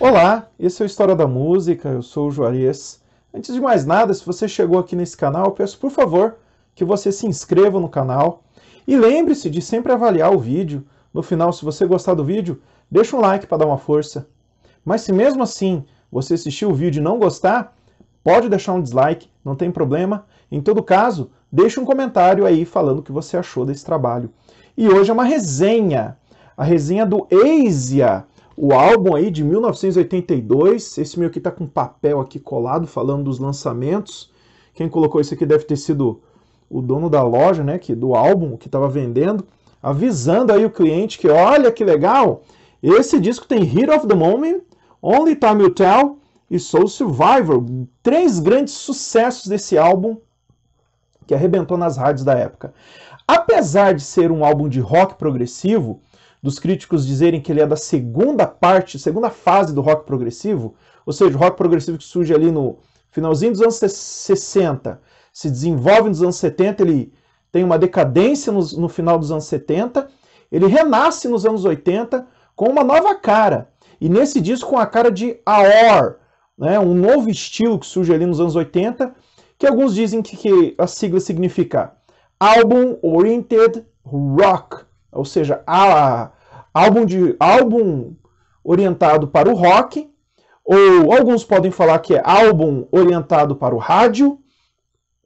Olá, esse é o História da Música, eu sou o Juarez. Antes de mais nada, se você chegou aqui nesse canal, peço por favor que você se inscreva no canal e lembre-se de sempre avaliar o vídeo. No final, se você gostar do vídeo, deixa um like para dar uma força. Mas se mesmo assim você assistir o vídeo e não gostar, Pode deixar um dislike, não tem problema. Em todo caso, deixa um comentário aí falando o que você achou desse trabalho. E hoje é uma resenha, a resenha do Asia, o álbum aí de 1982. Esse meu aqui tá com papel aqui colado falando dos lançamentos. Quem colocou isso aqui deve ter sido o dono da loja, né, que do álbum que estava vendendo, avisando aí o cliente que olha que legal, esse disco tem Hit of the Moment, Only Time Will Tell e Soul Survivor, três grandes sucessos desse álbum que arrebentou nas rádios da época. Apesar de ser um álbum de rock progressivo, dos críticos dizerem que ele é da segunda parte, segunda fase do rock progressivo, ou seja, o rock progressivo que surge ali no finalzinho dos anos 60, se desenvolve nos anos 70, ele tem uma decadência no, no final dos anos 70, ele renasce nos anos 80 com uma nova cara. E nesse disco com a cara de Aor, né, um novo estilo que surge ali nos anos 80, que alguns dizem que, que a sigla significa Album Oriented Rock, ou seja, a, álbum, de, álbum orientado para o rock, ou alguns podem falar que é álbum orientado para o rádio,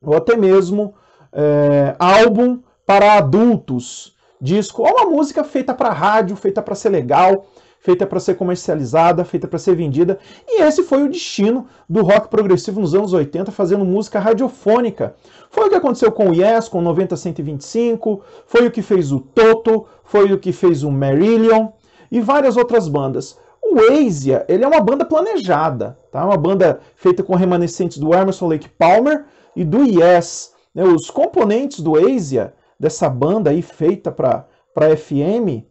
ou até mesmo é, álbum para adultos, disco, ou uma música feita para rádio, feita para ser legal, feita para ser comercializada, feita para ser vendida. E esse foi o destino do rock progressivo nos anos 80, fazendo música radiofônica. Foi o que aconteceu com o Yes, com 90-125, foi o que fez o Toto, foi o que fez o Marillion e várias outras bandas. O Asia, ele é uma banda planejada, tá? Uma banda feita com remanescentes do Emerson Lake Palmer e do Yes. Né? Os componentes do Asia, dessa banda aí feita para FM,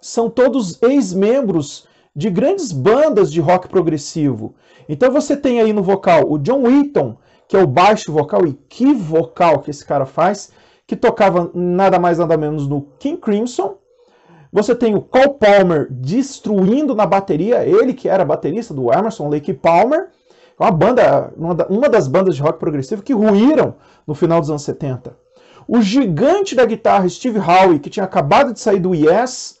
são todos ex-membros de grandes bandas de rock progressivo. Então você tem aí no vocal o John Wheaton, que é o baixo vocal, e que vocal que esse cara faz, que tocava nada mais nada menos no King Crimson. Você tem o Cole Palmer destruindo na bateria, ele que era baterista do Emerson Lake Palmer, é uma banda, uma das bandas de rock progressivo que ruíram no final dos anos 70. O gigante da guitarra Steve Howe, que tinha acabado de sair do Yes,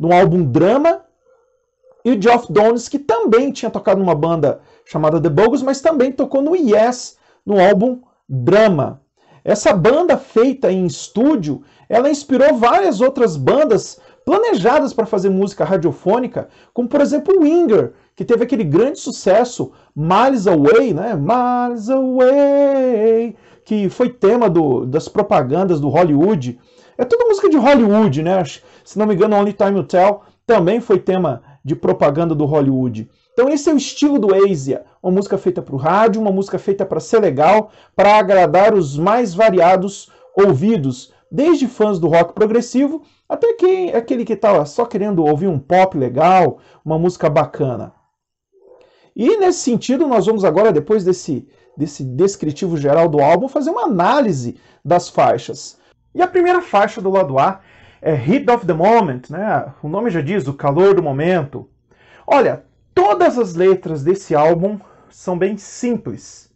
no álbum Drama, e o Geoff Downes, que também tinha tocado numa banda chamada The Bogus, mas também tocou no Yes, no álbum Drama. Essa banda feita em estúdio, ela inspirou várias outras bandas planejadas para fazer música radiofônica, como por exemplo o Winger, que teve aquele grande sucesso Miles Away, né? Miles Away, que foi tema do, das propagandas do Hollywood é toda música de Hollywood, né? Se não me engano, Only Time Will Tell também foi tema de propaganda do Hollywood. Então esse é o estilo do Asia, uma música feita para o rádio, uma música feita para ser legal, para agradar os mais variados ouvidos, desde fãs do rock progressivo até quem aquele que estava tá só querendo ouvir um pop legal, uma música bacana. E nesse sentido, nós vamos agora, depois desse, desse descritivo geral do álbum, fazer uma análise das faixas. E a primeira faixa do lado A é Heat of the Moment, né? O nome já diz, o calor do momento. Olha, todas as letras desse álbum são bem simples.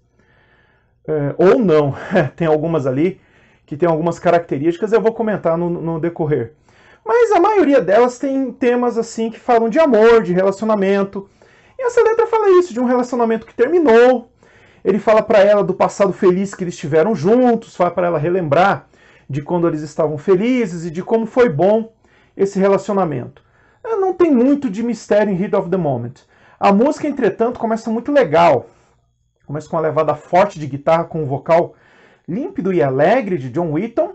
É, ou não, tem algumas ali que tem algumas características, eu vou comentar no, no decorrer. Mas a maioria delas tem temas assim que falam de amor, de relacionamento. E essa letra fala isso, de um relacionamento que terminou. Ele fala para ela do passado feliz que eles tiveram juntos, fala para ela relembrar de quando eles estavam felizes e de como foi bom esse relacionamento. É, não tem muito de mistério em Heat of the Moment. A música, entretanto, começa muito legal. Começa com uma levada forte de guitarra com um vocal límpido e alegre de John Whitton,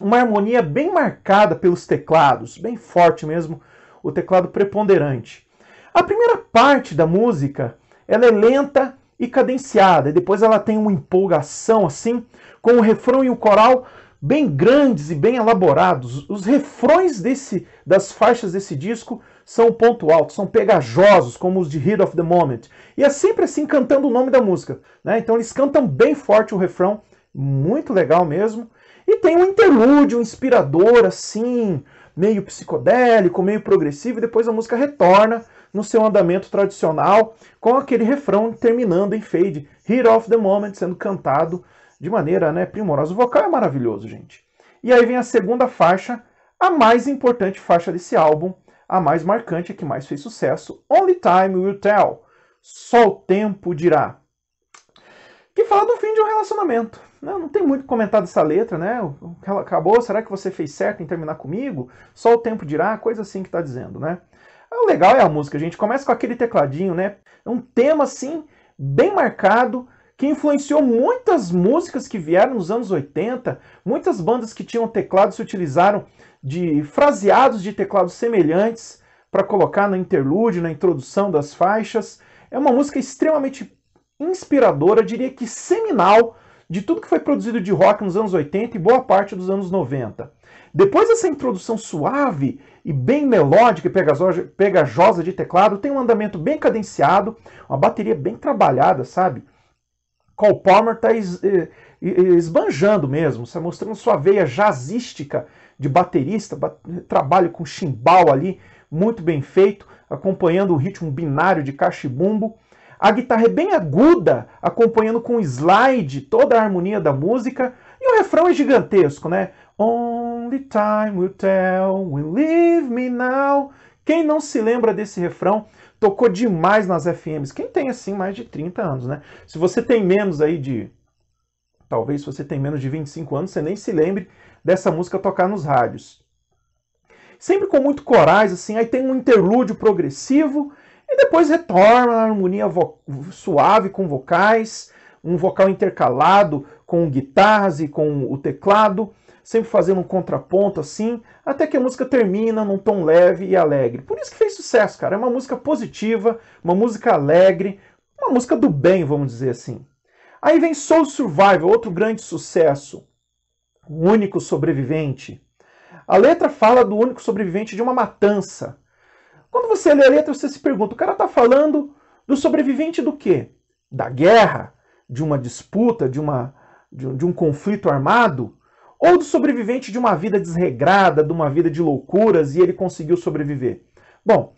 uma harmonia bem marcada pelos teclados, bem forte mesmo, o teclado preponderante. A primeira parte da música, ela é lenta e cadenciada, e depois ela tem uma empolgação assim, com o refrão e o coral bem grandes e bem elaborados. Os refrões desse, das faixas desse disco são ponto alto, são pegajosos, como os de Hit of the Moment. E é sempre assim cantando o nome da música. Né? Então eles cantam bem forte o refrão, muito legal mesmo. E tem um interlúdio um inspirador, assim, meio psicodélico, meio progressivo, e depois a música retorna no seu andamento tradicional, com aquele refrão terminando em fade, Hit of the Moment, sendo cantado de maneira né, primorosa. O vocal é maravilhoso, gente. E aí vem a segunda faixa, a mais importante faixa desse álbum, a mais marcante, a que mais fez sucesso, Only Time Will Tell, Só o Tempo Dirá, que fala do fim de um relacionamento. Não, né? não tem muito comentado essa letra, né? Ela Acabou, será que você fez certo em terminar comigo? Só o tempo dirá, coisa assim que tá dizendo, né? Ah, o legal é a música, gente. Começa com aquele tecladinho, né? É um tema, assim, bem marcado, que influenciou muitas músicas que vieram nos anos 80, muitas bandas que tinham teclados se utilizaram de fraseados de teclados semelhantes para colocar no interlúdio, na introdução das faixas. É uma música extremamente inspiradora, diria que seminal de tudo que foi produzido de rock nos anos 80 e boa parte dos anos 90. Depois dessa introdução suave e bem melódica e pegajosa de teclado, tem um andamento bem cadenciado, uma bateria bem trabalhada, sabe? Cole Palmer está es, esbanjando mesmo, está mostrando sua veia jazzística de baterista, bat, trabalho com chimbal ali, muito bem feito, acompanhando o ritmo binário de cachimbo. A guitarra é bem aguda, acompanhando com slide toda a harmonia da música. E o refrão é gigantesco, né? Only time will tell, will leave me now. Quem não se lembra desse refrão? tocou demais nas FMs. Quem tem assim mais de 30 anos, né? Se você tem menos aí de. Talvez se você tem menos de 25 anos, você nem se lembre dessa música tocar nos rádios. Sempre com muito corais, assim, aí tem um interlúdio progressivo e depois retorna a harmonia suave com vocais, um vocal intercalado com guitarras e com o teclado sempre fazendo um contraponto assim, até que a música termina num tom leve e alegre. Por isso que fez sucesso, cara. É uma música positiva, uma música alegre, uma música do bem, vamos dizer assim. Aí vem Soul Survival, outro grande sucesso. O único sobrevivente. A letra fala do único sobrevivente de uma matança. Quando você lê a letra, você se pergunta: o cara tá falando do sobrevivente do quê? Da guerra? De uma disputa? De, uma, de, um, de um conflito armado? ou do sobrevivente de uma vida desregrada, de uma vida de loucuras e ele conseguiu sobreviver? Bom,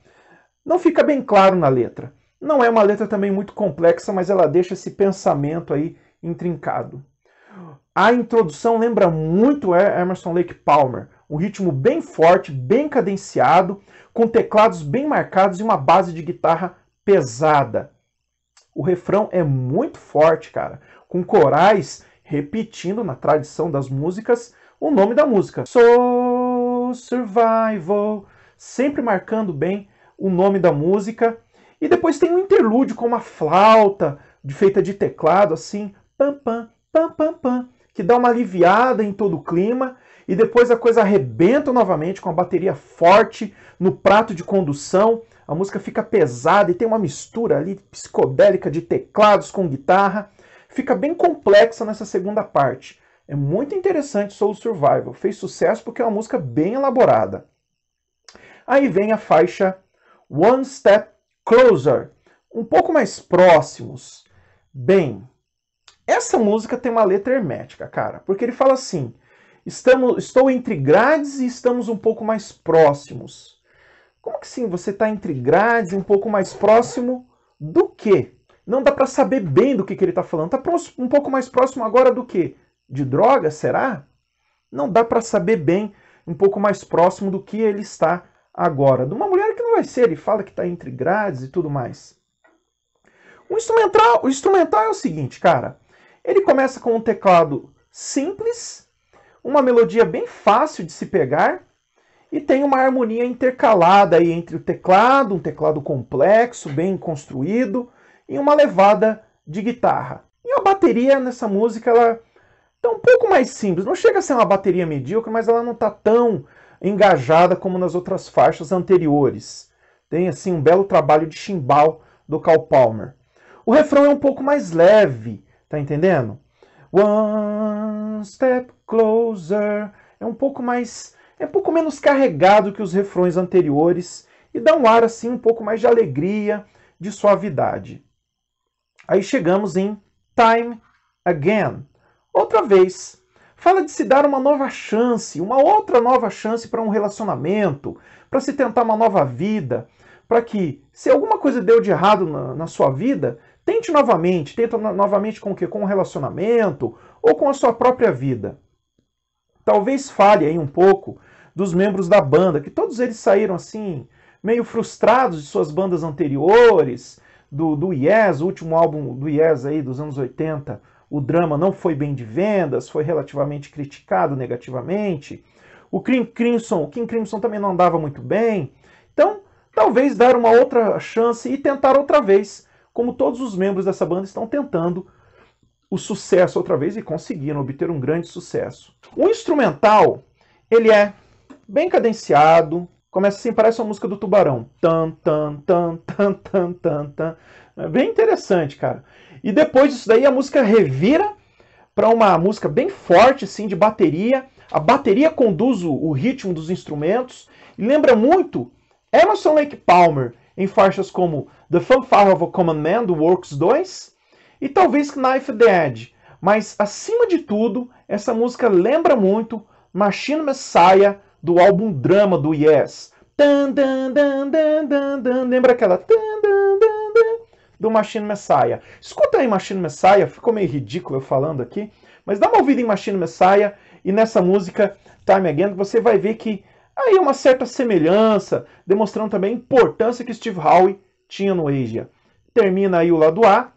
não fica bem claro na letra. Não é uma letra também muito complexa, mas ela deixa esse pensamento aí intrincado. A introdução lembra muito é, Emerson Lake Palmer, um ritmo bem forte, bem cadenciado, com teclados bem marcados e uma base de guitarra pesada. O refrão é muito forte, cara, com corais repetindo na tradição das músicas o nome da música. Soul Survival, sempre marcando bem o nome da música. E depois tem um interlúdio com uma flauta feita de teclado, assim, pam pam pam pam pam, que dá uma aliviada em todo o clima. E depois a coisa arrebenta novamente com a bateria forte no prato de condução. A música fica pesada e tem uma mistura ali psicodélica de teclados com guitarra fica bem complexa nessa segunda parte. É muito interessante Soul Survival. Fez sucesso porque é uma música bem elaborada. Aí vem a faixa One Step Closer, um pouco mais próximos. Bem, essa música tem uma letra hermética, cara, porque ele fala assim: estamos, estou entre grades e estamos um pouco mais próximos. Como que sim, você está entre grades, um pouco mais próximo do quê? não dá para saber bem do que, que ele está falando. Está um pouco mais próximo agora do que? De droga, será? Não dá para saber bem, um pouco mais próximo do que ele está agora. De uma mulher que não vai ser, ele fala que está entre grades e tudo mais. O instrumental, o instrumental é o seguinte, cara. Ele começa com um teclado simples, uma melodia bem fácil de se pegar e tem uma harmonia intercalada aí entre o teclado, um teclado complexo, bem construído, e uma levada de guitarra. E a bateria nessa música ela está um pouco mais simples. Não chega a ser uma bateria medíocre, mas ela não está tão engajada como nas outras faixas anteriores. Tem assim um belo trabalho de chimbal do Cal Palmer. O refrão é um pouco mais leve, tá entendendo? One step closer é um pouco mais é um pouco menos carregado que os refrões anteriores e dá um ar assim um pouco mais de alegria, de suavidade. Aí chegamos em Time Again. Outra vez. Fala de se dar uma nova chance, uma outra nova chance para um relacionamento, para se tentar uma nova vida, para que, se alguma coisa deu de errado na, na sua vida, tente novamente, tenta novamente com o quê? Com o um relacionamento ou com a sua própria vida. Talvez fale aí um pouco dos membros da banda, que todos eles saíram assim, meio frustrados de suas bandas anteriores, do, do Yes, o último álbum do Yes aí dos anos 80, o drama não foi bem de vendas, foi relativamente criticado negativamente. O Kim Crimson, o Kim Crimson também não andava muito bem. Então, talvez dar uma outra chance e tentar outra vez, como todos os membros dessa banda estão tentando o sucesso outra vez e conseguiram obter um grande sucesso. O instrumental, ele é bem cadenciado, Começa assim, parece uma música do Tubarão. Tan, tan, tan, tan, tan, tan, tan. É bem interessante, cara. E depois disso daí a música revira para uma música bem forte, assim, de bateria. A bateria conduz o, o ritmo dos instrumentos. E lembra muito Emerson Lake Palmer em faixas como The Fanfare of a Common Man, do Works 2, e talvez Knife the Edge. Mas, acima de tudo, essa música lembra muito Machine Messiah, do álbum Drama do Yes. Dan, dan, dan, Lembra aquela do Machine Messiah? Escuta aí Machine Messiah, ficou meio ridículo eu falando aqui, mas dá uma ouvida em Machine Messiah e nessa música Time Again, você vai ver que aí é uma certa semelhança, demonstrando também a importância que Steve Howe tinha no Asia. Termina aí o lado A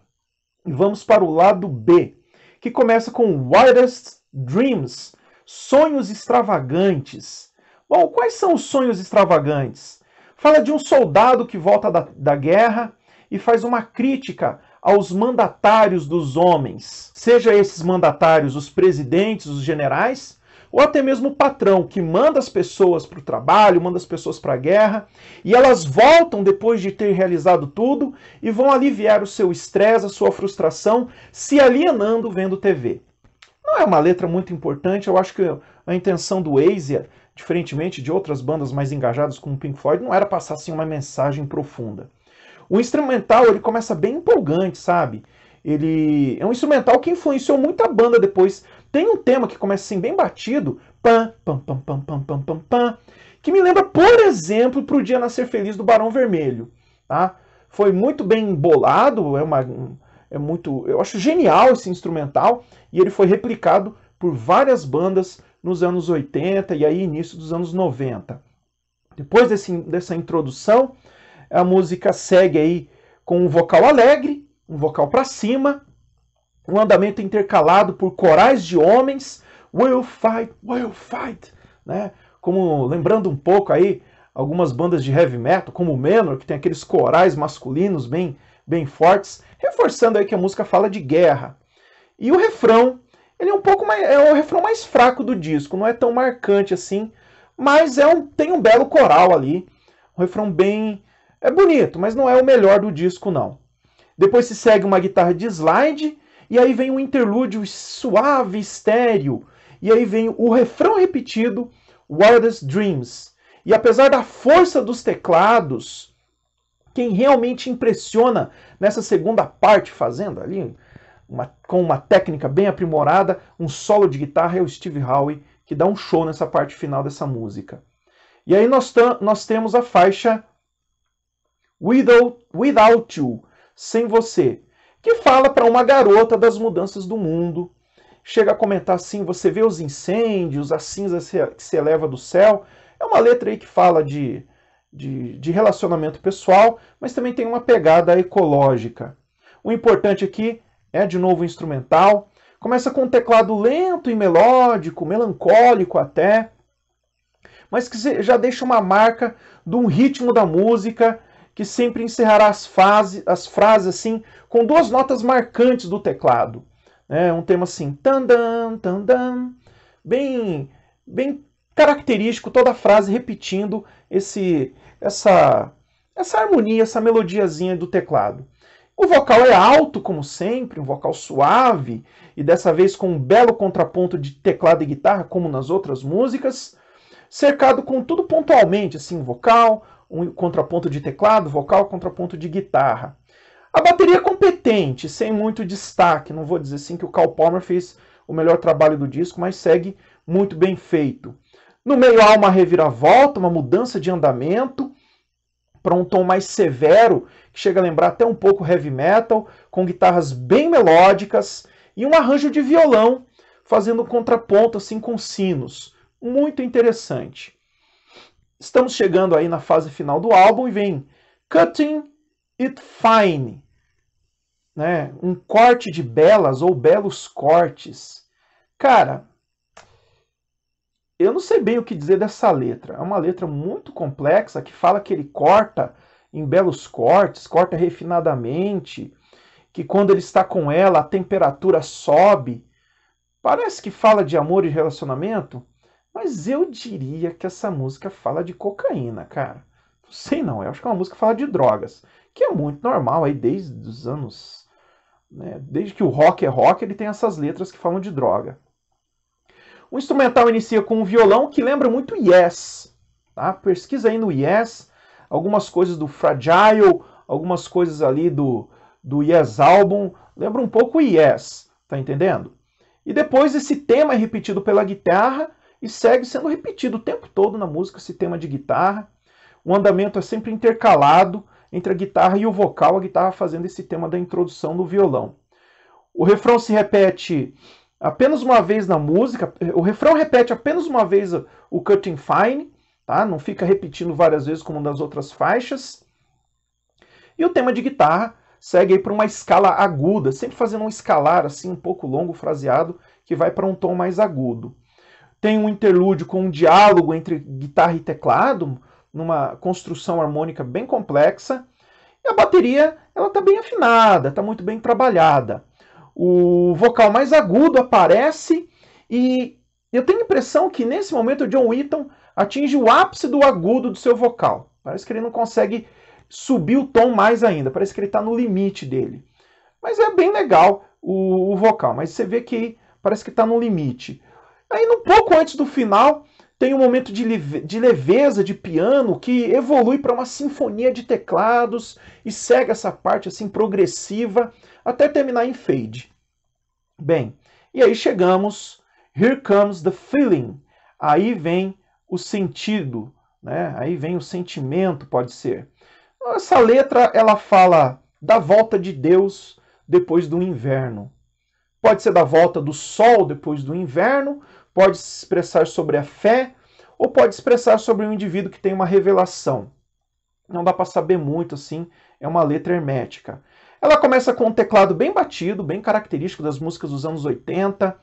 e vamos para o lado B, que começa com Wildest Dreams, Sonhos Extravagantes. Bom, quais são os sonhos extravagantes? Fala de um soldado que volta da, da guerra e faz uma crítica aos mandatários dos homens, seja esses mandatários os presidentes, os generais, ou até mesmo o patrão que manda as pessoas para o trabalho, manda as pessoas para a guerra, e elas voltam depois de ter realizado tudo e vão aliviar o seu estresse, a sua frustração, se alienando vendo TV. Não é uma letra muito importante, eu acho que a intenção do Waze é diferentemente de outras bandas mais engajadas como Pink Floyd, não era passar assim uma mensagem profunda. O instrumental, ele começa bem empolgante, sabe? Ele é um instrumental que influenciou muita banda depois. Tem um tema que começa assim bem batido, pam pam pam pam pam pam pam, pam que me lembra, por exemplo, para o Dia Nascer Feliz do Barão Vermelho, tá? Foi muito bem embolado, é uma é muito, eu acho genial esse instrumental e ele foi replicado por várias bandas nos anos 80 e aí início dos anos 90. Depois desse, dessa introdução, a música segue aí com um vocal alegre, um vocal para cima, um andamento intercalado por corais de homens, will fight, will fight, né? Como lembrando um pouco aí algumas bandas de heavy metal, como o Menor, que tem aqueles corais masculinos bem bem fortes, reforçando aí que a música fala de guerra. E o refrão ele é um pouco mais. É o refrão mais fraco do disco, não é tão marcante assim, mas é um, tem um belo coral ali. Um refrão bem. É bonito, mas não é o melhor do disco, não. Depois se segue uma guitarra de slide, e aí vem um interlúdio suave, estéreo. E aí vem o refrão repetido, Wildest Dreams. E apesar da força dos teclados, quem realmente impressiona nessa segunda parte, fazendo ali uma, com uma técnica bem aprimorada, um solo de guitarra, é o Steve Howe, que dá um show nessa parte final dessa música. E aí nós, nós temos a faixa Without, Without You, Sem Você, que fala para uma garota das mudanças do mundo. Chega a comentar assim, você vê os incêndios, a cinza que se eleva do céu. É uma letra aí que fala de, de, de relacionamento pessoal, mas também tem uma pegada ecológica. O importante aqui é de novo instrumental. Começa com um teclado lento e melódico, melancólico até, mas que já deixa uma marca de um ritmo da música que sempre encerrará as, fase, as frases assim com duas notas marcantes do teclado. É um tema assim, tandam, tandam, bem, bem característico, toda a frase repetindo esse, essa, essa harmonia, essa melodiazinha do teclado. O vocal é alto, como sempre, um vocal suave, e dessa vez com um belo contraponto de teclado e guitarra, como nas outras músicas, cercado com tudo pontualmente, assim, vocal, um contraponto de teclado, vocal, contraponto de guitarra. A bateria é competente, sem muito destaque, não vou dizer assim que o Cal Palmer fez o melhor trabalho do disco, mas segue muito bem feito. No meio há uma reviravolta, uma mudança de andamento, para um tom mais severo, que chega a lembrar até um pouco heavy metal, com guitarras bem melódicas e um arranjo de violão fazendo contraponto assim com sinos. Muito interessante. Estamos chegando aí na fase final do álbum e vem Cutting It Fine, né? Um corte de belas ou belos cortes. Cara, eu não sei bem o que dizer dessa letra. É uma letra muito complexa que fala que ele corta em belos cortes, corta refinadamente, que quando ele está com ela a temperatura sobe. Parece que fala de amor e relacionamento, mas eu diria que essa música fala de cocaína, cara. Não sei não, eu acho que é uma música que fala de drogas, que é muito normal aí desde os anos. Né, desde que o rock é rock, ele tem essas letras que falam de droga. O instrumental inicia com um violão que lembra muito Yes. Tá? Pesquisa aí no Yes, algumas coisas do Fragile, algumas coisas ali do, do Yes Album, lembra um pouco Yes, tá entendendo? E depois esse tema é repetido pela guitarra e segue sendo repetido o tempo todo na música, esse tema de guitarra. O andamento é sempre intercalado entre a guitarra e o vocal, a guitarra fazendo esse tema da introdução no violão. O refrão se repete apenas uma vez na música. O refrão repete apenas uma vez o cutting fine, tá? Não fica repetindo várias vezes como nas outras faixas. E o tema de guitarra segue aí para uma escala aguda, sempre fazendo um escalar assim um pouco longo, fraseado, que vai para um tom mais agudo. Tem um interlúdio com um diálogo entre guitarra e teclado, numa construção harmônica bem complexa. E a bateria, ela está bem afinada, está muito bem trabalhada o vocal mais agudo aparece e eu tenho a impressão que nesse momento o John Wheaton atinge o ápice do agudo do seu vocal. Parece que ele não consegue subir o tom mais ainda, parece que ele está no limite dele. Mas é bem legal o, o vocal, mas você vê que parece que está no limite. Aí, um pouco antes do final, tem um momento de, leve, de leveza de piano que evolui para uma sinfonia de teclados e segue essa parte assim progressiva até terminar em fade. Bem, e aí chegamos, here comes the feeling. Aí vem o sentido, né? Aí vem o sentimento, pode ser. Essa letra ela fala da volta de Deus depois do inverno. Pode ser da volta do sol depois do inverno, pode se expressar sobre a fé, ou pode expressar sobre um indivíduo que tem uma revelação. Não dá para saber muito assim, é uma letra hermética. Ela começa com um teclado bem batido, bem característico das músicas dos anos 80,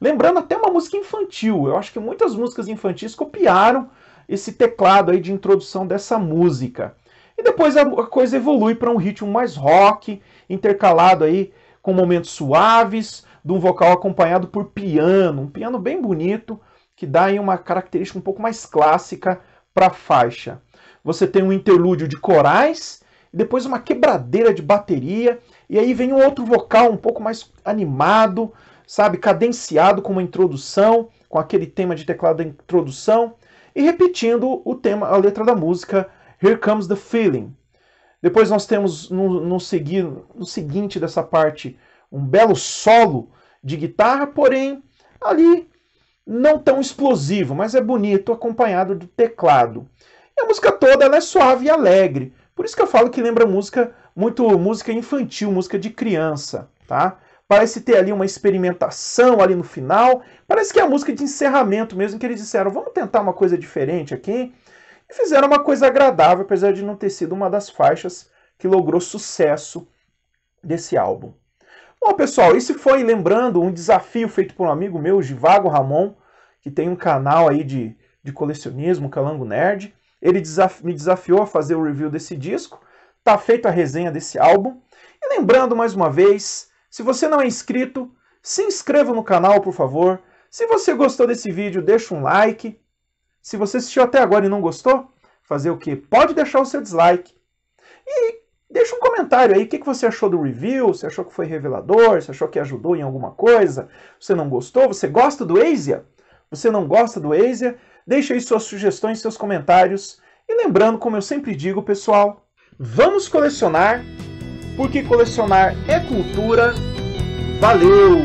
lembrando até uma música infantil. Eu acho que muitas músicas infantis copiaram esse teclado aí de introdução dessa música. E depois a coisa evolui para um ritmo mais rock, intercalado aí com momentos suaves, de um vocal acompanhado por piano, um piano bem bonito, que dá aí uma característica um pouco mais clássica para a faixa. Você tem um interlúdio de corais depois uma quebradeira de bateria, e aí vem um outro vocal um pouco mais animado, sabe, cadenciado com uma introdução, com aquele tema de teclado da introdução, e repetindo o tema, a letra da música Here Comes the Feeling. Depois nós temos no, no, no seguinte dessa parte um belo solo de guitarra, porém ali não tão explosivo, mas é bonito acompanhado do teclado. E a música toda é suave e alegre, por isso que eu falo que lembra música muito música infantil, música de criança, tá? Parece ter ali uma experimentação ali no final. Parece que é a música de encerramento mesmo que eles disseram, vamos tentar uma coisa diferente aqui. E fizeram uma coisa agradável, apesar de não ter sido uma das faixas que logrou sucesso desse álbum. Bom, pessoal, isso foi, lembrando, um desafio feito por um amigo meu, Givago Ramon, que tem um canal aí de, de colecionismo, Calango Nerd. Ele me desafiou a fazer o review desse disco. Tá feita a resenha desse álbum. E lembrando mais uma vez, se você não é inscrito, se inscreva no canal, por favor. Se você gostou desse vídeo, deixa um like. Se você assistiu até agora e não gostou, fazer o quê? Pode deixar o seu dislike. E deixa um comentário aí, o que você achou do review, você achou que foi revelador, você achou que ajudou em alguma coisa, você não gostou, você gosta do Asia? Você não gosta do Acer? Deixe aí suas sugestões, seus comentários. E lembrando, como eu sempre digo, pessoal, vamos colecionar, porque colecionar é cultura. Valeu!